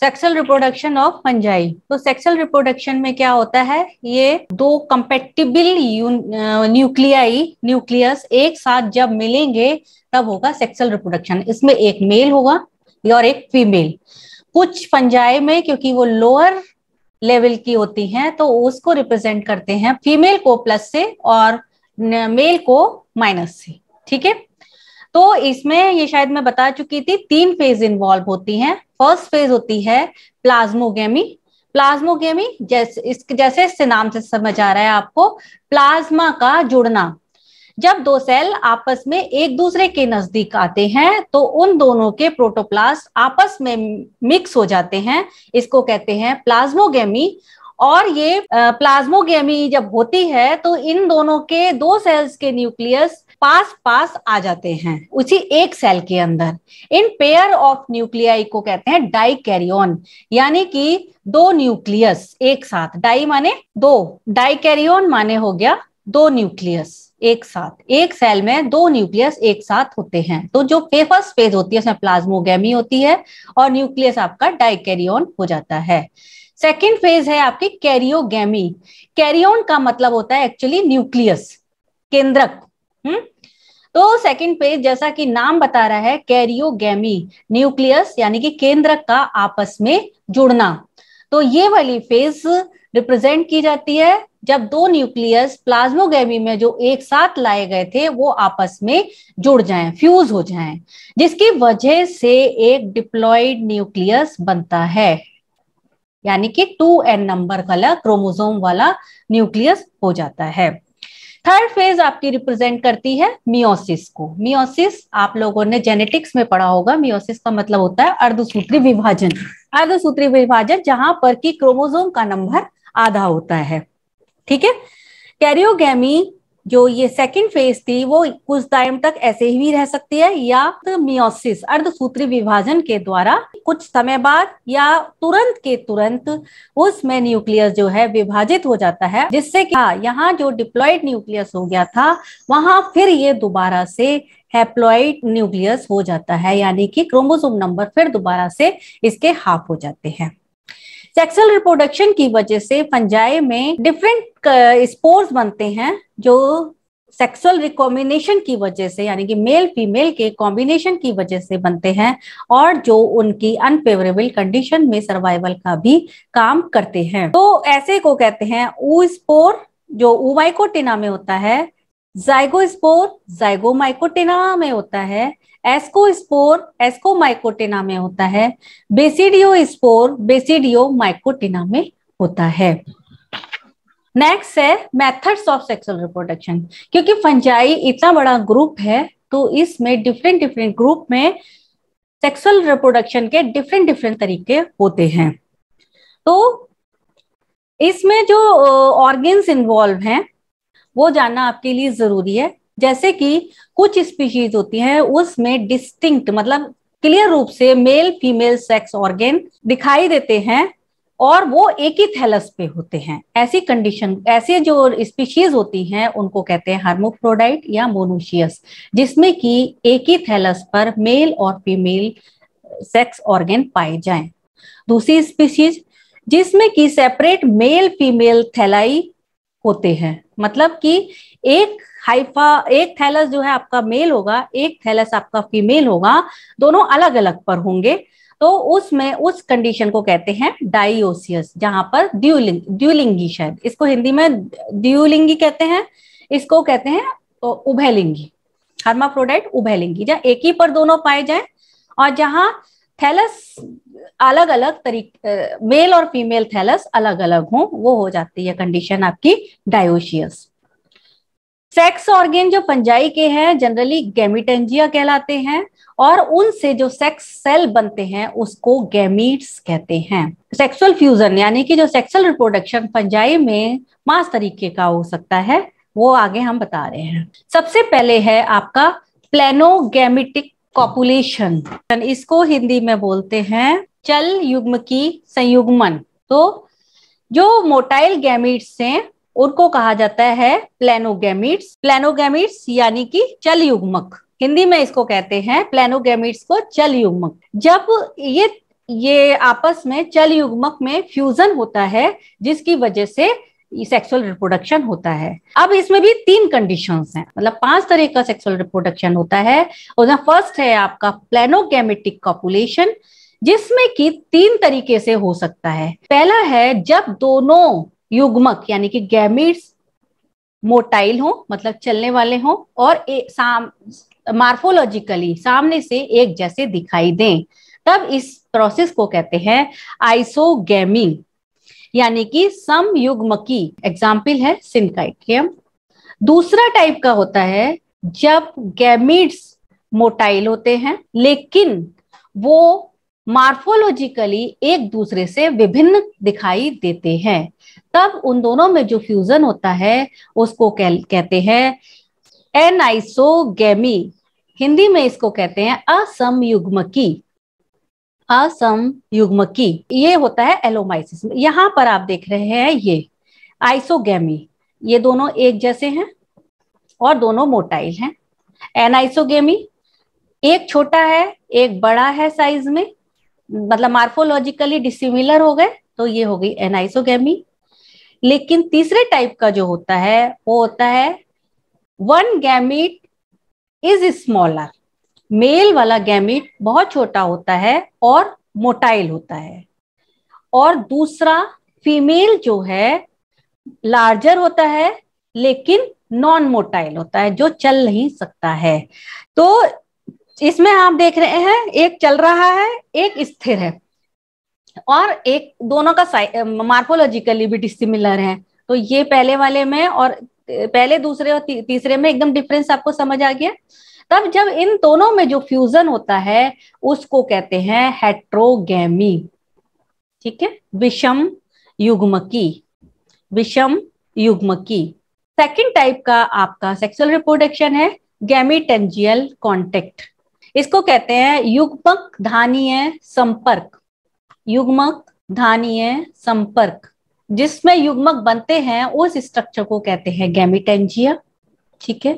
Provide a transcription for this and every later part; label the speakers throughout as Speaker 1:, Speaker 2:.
Speaker 1: Sexual reproduction of fungi तो sexual reproduction में क्या होता है ये दो कंपेटिबल न्यूक्लियाई न्यूक्लियस एक साथ जब मिलेंगे तब होगा सेक्सुअल रिप्रोडक्शन इसमें एक मेल होगा और एक फीमेल कुछ फंजाई में क्योंकि वो लोअर लेवल की होती हैं तो उसको रिप्रेजेंट करते हैं फीमेल को प्लस से और मेल को माइनस से ठीक है तो इसमें ये शायद मैं बता चुकी थी तीन फेज इन्वॉल्व होती हैं फर्स्ट फेज होती है प्लाज्मोगेमी प्लाज्मोगेमी जैसे इस जैसे इससे नाम से समझ आ रहा है आपको प्लाज्मा का जुड़ना जब दो सेल आपस में एक दूसरे के नजदीक आते हैं तो उन दोनों के प्रोटोप्लास्ट आपस में मिक्स हो जाते हैं इसको कहते हैं प्लाज्मोगेमी और ये प्लाज्मोगेमी जब होती है तो इन दोनों के दो सेल्स के न्यूक्लियस पास पास आ जाते हैं उसी एक सेल के अंदर इन पेयर ऑफ न्यूक्लियाई को कहते हैं डाई कैरियोन यानी कि दो न्यूक्लियस एक साथ डाई माने दो डाई कैरियोन माने हो गया दो न्यूक्लियस एक साथ एक सेल में दो न्यूक्लियस एक साथ होते हैं तो जो फर्स्ट फेज होती है उसमें प्लाज्मोगेमी होती है और न्यूक्लियस आपका डाइकेरियन हो जाता है सेकेंड फेज है आपकी कैरियोगेमी कैरियोन का मतलब होता है एक्चुअली न्यूक्लियस केंद्रक हम्म तो सेकेंड फेज जैसा कि नाम बता रहा है कैरियोगेमी न्यूक्लियस यानी कि केंद्रक का आपस में जुड़ना तो ये वाली फेज रिप्रेजेंट की जाती है जब दो न्यूक्लियस प्लाज्मोगेमी में जो एक साथ लाए गए थे वो आपस में जुड़ जाएं फ्यूज हो जाएं जिसकी वजह से एक डिप्लॉयड न्यूक्लियस बनता है यानी कि 2n एन नंबर वाला क्रोमोजोम वाला न्यूक्लियस हो जाता है थर्ड फेज आपकी रिप्रेजेंट करती है मियोसिस को मियोसिस आप लोगों ने जेनेटिक्स में पढ़ा होगा मियोसिस का मतलब होता है अर्धसूत्री विभाजन अर्धसूत्री विभाजन जहां पर की क्रोमोजोम का नंबर आधा होता है ठीक है कैरियोगी जो ये सेकेंड फेज थी वो कुछ टाइम तक ऐसे ही रह सकती है या तो मियोसिस अर्धसूत्री विभाजन के द्वारा कुछ समय बाद या तुरंत के तुरंत उसमें न्यूक्लियस जो है विभाजित हो जाता है जिससे कि हाँ, यहाँ जो डिप्लॉयड न्यूक्लियस हो गया था वहां फिर ये दोबारा से हैप्लॉइड न्यूक्लियस हो जाता है यानी कि क्रोमोसोम नंबर फिर दोबारा से इसके हाफ हो जाते हैं सेक्सुअल रिप्रोडक्शन की वजह से फंजाई में डिफरेंट स्पोर्स uh, बनते हैं जो सेक्सुअल रिकॉम्बिनेशन की वजह से यानी कि मेल फीमेल के कॉम्बिनेशन की वजह से बनते हैं और जो उनकी अनफेवरेबल कंडीशन में सर्वाइवल का भी काम करते हैं तो ऐसे को कहते हैं ऊ स्पोर जो उवाइकोटिना में होता है जाइगोस्पोर जाइगोमाइकोटेना में होता है एस्कोस्पोर एस्कोमाइकोटेना में होता है बेसिडियो स्पोर बेसिडियो माइकोटेना में होता है नेक्स्ट है मेथड्स ऑफ सेक्सुअल रिप्रोडक्शन क्योंकि फंजाई इतना बड़ा ग्रुप है तो इसमें डिफरेंट डिफरेंट ग्रुप में सेक्सुअल रिप्रोडक्शन के डिफरेंट डिफरेंट तरीके होते हैं तो इसमें जो ऑर्गेन्स इन्वॉल्व हैं वो जानना आपके लिए जरूरी है जैसे कि कुछ स्पीशीज होती हैं उसमें डिस्टिंक्ट मतलब क्लियर रूप से मेल फीमेल सेक्स ऑर्गेन दिखाई देते हैं और वो एक ही थैलस पे होते हैं ऐसी कंडीशन ऐसे जो स्पीशीज होती हैं उनको कहते हैं हार्मोप्रोडाइट या मोनोशियस जिसमें कि एक ही थैलस पर मेल और फीमेल सेक्स ऑर्गेन पाए जाएं। दूसरी स्पीशीज जिसमें कि सेपरेट मेल फीमेल थैलाई होते हैं मतलब कि एक हाइफा एक थैलस जो है आपका मेल होगा एक थैलस आपका फीमेल होगा दोनों अलग अलग पर होंगे तो उसमें उस कंडीशन को कहते हैं डाइओसियस जहां पर ड्यूलिंग ड्यूलिंगी शायद इसको हिंदी में ड्यूलिंगी कहते हैं इसको कहते हैं तो उभयलिंगी हर्माफ्रोडाइट उभयलिंगी जहां एक ही पर दोनों पाए जाए और जहां थैलस अलग अलग तरीके मेल और फीमेल थैलस अलग अलग हो वो हो जाती है कंडीशन आपकी डायोशियस सेक्स ऑर्गेन जो फंजाई के हैं जनरली गैमिटेंजिया कहलाते हैं और उनसे जो सेक्स सेल बनते हैं उसको गैमिट्स कहते हैं सेक्सुअल फ्यूजन यानी कि जो सेक्सुअल रिप्रोडक्शन फंजाई में मास तरीके का हो सकता है वो आगे हम बता रहे हैं सबसे पहले है आपका प्लेनोगेमिटिक कॉपुलेशन इसको हिंदी में बोलते हैं चल युग्म की संयुग्मन तो जो मोटाइल गैमिट्स हैं उनको कहा जाता है प्लेनोगेमिट्स प्लेनोगेमिट्स यानी कि चल युग्मक हिंदी में इसको कहते हैं प्लेनोगेमिट्स को चल युग्मक जब ये ये आपस में चल युग्मक में फ्यूजन होता है जिसकी वजह से सेक्सुअल रिप्रोडक्शन होता है अब इसमें भी तीन कंडीशन है मतलब पांच तरह का सेक्सुअल रिप्रोडक्शन होता है उसमें फर्स्ट है आपका प्लेनोगेमेटिक कॉपुलेशन जिसमें कि तीन तरीके से हो सकता है पहला है जब दोनों युग्मक यानी कि गैमिट्स मोटाइल हो मतलब चलने वाले हों और ए, साम मार्फोलॉजिकली सामने से एक जैसे दिखाई दें तब इस प्रोसेस को कहते हैं आइसोगेमी यानी कि समयुग्मकी एग्जाम्पल है सिनकाइट्रियम दूसरा टाइप का होता है जब गैमिड्स मोटाइल होते हैं लेकिन वो मार्फोलॉजिकली एक दूसरे से विभिन्न दिखाई देते हैं तब उन दोनों में जो फ्यूजन होता है उसको कह, कहते हैं एनाइसोगेमी हिंदी में इसको कहते हैं असमयुग्मकी असम युग्म की ये होता है एलोमाइसिस यहाँ पर आप देख रहे हैं ये आइसोगेमी ये दोनों एक जैसे हैं और दोनों मोटाइल हैं एनाइसोगेमी एक छोटा है एक बड़ा है साइज में मतलब मार्फोलॉजिकली डिसिमिलर हो गए तो ये हो गई एनाइसोगेमी लेकिन तीसरे टाइप का जो होता है वो होता है one gamete is smaller male वाला गैमिट बहुत छोटा होता है और मोटाइल होता है और दूसरा फीमेल जो है लार्जर होता है लेकिन नॉन मोटाइल होता है जो चल नहीं सकता है तो इसमें आप देख रहे हैं एक चल रहा है एक स्थिर है और एक दोनों का मार्फोलॉजिकली भी डिसिमिलर है तो ये पहले वाले में और पहले दूसरे और ती, तीसरे में एकदम डिफरेंस आपको समझ आ गया तब जब इन दोनों में जो फ्यूजन होता है उसको कहते हैं हेट्रोगेमी ठीक है विषम युग्म की विषम युग्म की सेकेंड टाइप का आपका सेक्सुअल रिप्रोडक्शन है गैमिटेंजियल कॉन्टेक्ट इसको कहते हैं युग्मक धानीय संपर्क युग्मक धानीय संपर्क जिसमें युग्मक बनते हैं उस स्ट्रक्चर को कहते हैं गैमिटेंजिया ठीक है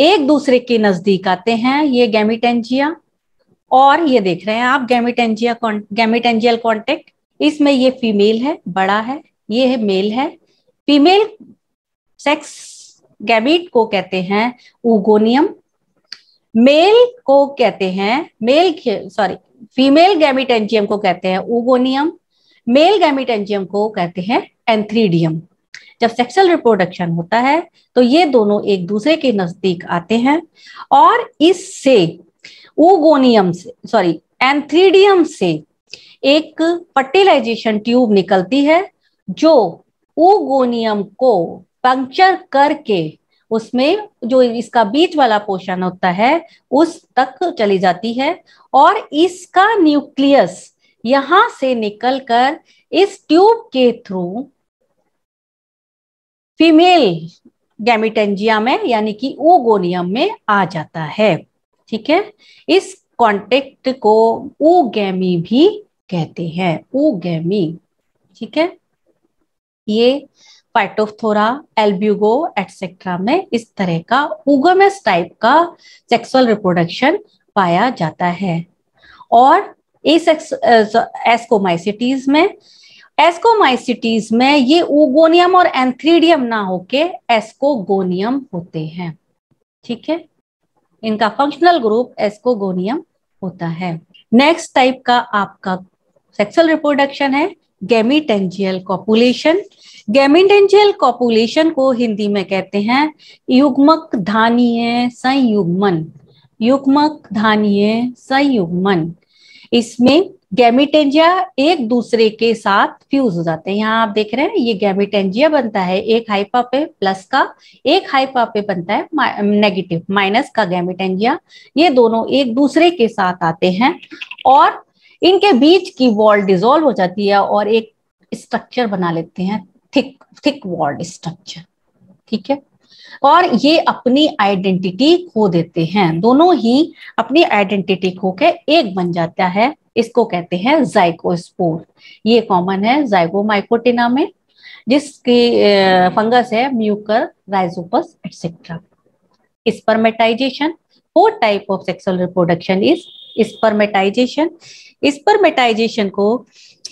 Speaker 1: एक दूसरे के नजदीक आते हैं ये गैमिटेंजिया और ये देख रहे हैं आप गैमिटेंजिया गैमिटेंजियल कॉन्टेक्ट इसमें ये फीमेल है बड़ा है ये है मेल है फीमेल सेक्स गैमिट को कहते हैं उगोनियम मेल को कहते हैं मेल सॉरी फीमेल गैमिटेंजियम को कहते हैं उगोनियम मेल गैमिटेंजियम को कहते हैं एंथ्रीडियम जब सेक्सुअल रिप्रोडक्शन होता है तो ये दोनों एक दूसरे के नजदीक आते हैं और इससे ओगोनियम से सॉरी एंथ्रीडियम से एक फर्टिलाइजेशन ट्यूब निकलती है जो ओगोनियम को पंक्चर करके उसमें जो इसका बीच वाला पोषण होता है उस तक चली जाती है और इसका न्यूक्लियस यहां से निकलकर इस ट्यूब के थ्रू फीमेल गैमिटेंजिया में यानी कि ओगोनियम में आ जाता है ठीक है इस कॉन्टेक्ट को ओगैमी भी कहते हैं ओगैमी ठीक है ये पाइटोफ्थोरा एल्ब्यूगो एटसेट्रा में इस तरह का उगमस टाइप का सेक्सुअल रिप्रोडक्शन पाया जाता है और एसेक्स एस्कोमाइसिटीज में एस्कोमाइसिटीज में ये ओगोनियम और एंथ्रीडियम ना होके एस्कोगोनियम होते हैं ठीक है इनका फंक्शनल ग्रुप एस्कोगोनियम होता है नेक्स्ट टाइप का आपका सेक्सुअल रिप्रोडक्शन है गैमिटेंजियल कॉपुलेशन गैमिटेंजियल कॉपुलेशन को हिंदी में कहते हैं युग्मक धानीय संयुग्मन युग्मक धानीय संयुग्मन इसमें गैमिटेंजिया एक दूसरे के साथ फ्यूज हो जाते हैं यहाँ आप देख रहे हैं ये गैमिटेंजिया बनता है एक हाइपा पे प्लस का एक हाइपा पे बनता है नेगेटिव माइनस का गैमिटेंजिया ये दोनों एक दूसरे के साथ आते हैं और इनके बीच की वॉल डिजोल्व हो जाती है और एक स्ट्रक्चर बना लेते हैं थिक थिक वॉल्ड स्ट्रक्चर ठीक है और ये अपनी आइडेंटिटी खो देते हैं दोनों ही अपनी आइडेंटिटी खो के एक बन जाता है इसको कहते हैं जाइकोस्पोर ये कॉमन है जाइकोमाइकोटिना में जिसकी फंगस है Mucor Rhizopus etcetera spermatization four type of sexual reproduction is spermatization spermatization को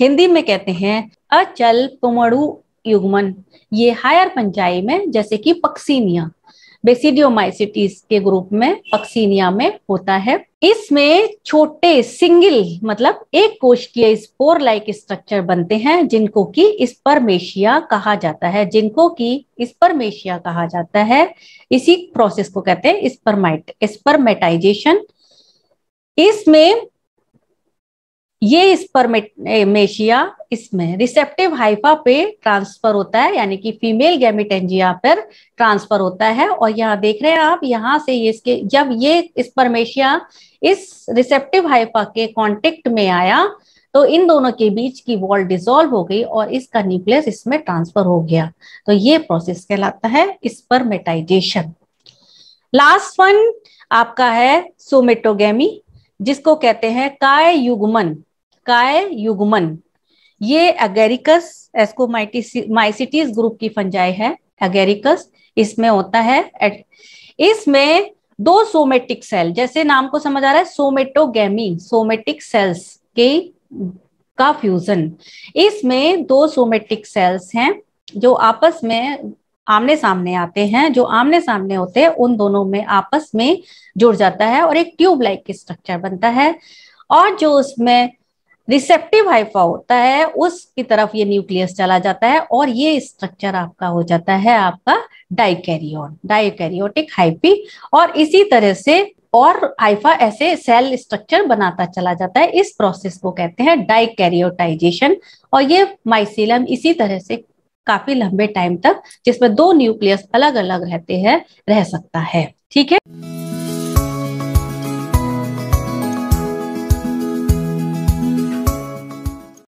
Speaker 1: हिंदी में कहते हैं अचल पुमड़ु युग्मन ये हायर पंचाई में जैसे कि पक्सीनिया बेसिडियोमाइसिटीज के ग्रुप में पक्सीनिया में होता है इसमें छोटे सिंगल मतलब एक के स्पोर लाइक स्ट्रक्चर बनते हैं जिनको कि स्पर्मेशिया कहा जाता है जिनको कि स्पर्मेशिया कहा जाता है इसी प्रोसेस को कहते हैं स्पर्माइट स्पर्मेटाइजेशन इसमें ये स्पर्मेशिया इसमें रिसेप्टिव हाइफा पे ट्रांसफर होता है यानी कि फीमेल गैमिटेंजिया पर ट्रांसफर होता है और यहाँ देख रहे हैं आप यहाँ से ये इसके जब ये स्पर्मेशिया इस रिसेप्टिव हाइफा के कांटेक्ट में आया तो इन दोनों के बीच की वॉल डिजोल्व हो गई और इसका न्यूक्लियस इसमें ट्रांसफर हो गया तो ये प्रोसेस कहलाता है स्पर्मेटाइजेशन लास्ट वन आपका है सोमेटोगेमी जिसको कहते हैं काय युगमन काय युगमन ये एस्को माइसिटीज ग्रुप की फंजाई है अगेरिकस इसमें होता है इसमें दो सोमेटिक सेल जैसे नाम को समझ आ रहा है सोमेटोगेमी सोमेटिक सेल्स के का फ्यूजन इसमें दो सोमेटिक सेल्स हैं जो आपस में आमने सामने आते हैं जो आमने सामने होते हैं उन दोनों में आपस में जुड़ जाता है और एक ट्यूब लाइक की स्ट्रक्चर बनता है और जो उसमें रिसेप्टिव हाइफा होता है उसकी तरफ ये न्यूक्लियस चला जाता है और ये स्ट्रक्चर आपका हो जाता है आपका डाइकैरियोन डाइकैरियोटिक हाइपी और इसी तरह से और हाइफा ऐसे सेल स्ट्रक्चर बनाता चला जाता है इस प्रोसेस को कहते हैं डाइकैरियोटाइजेशन और ये माइसिलम इसी तरह से काफी लंबे टाइम तक जिसमें दो न्यूक्लियस अलग अलग रहते हैं रह सकता है ठीक है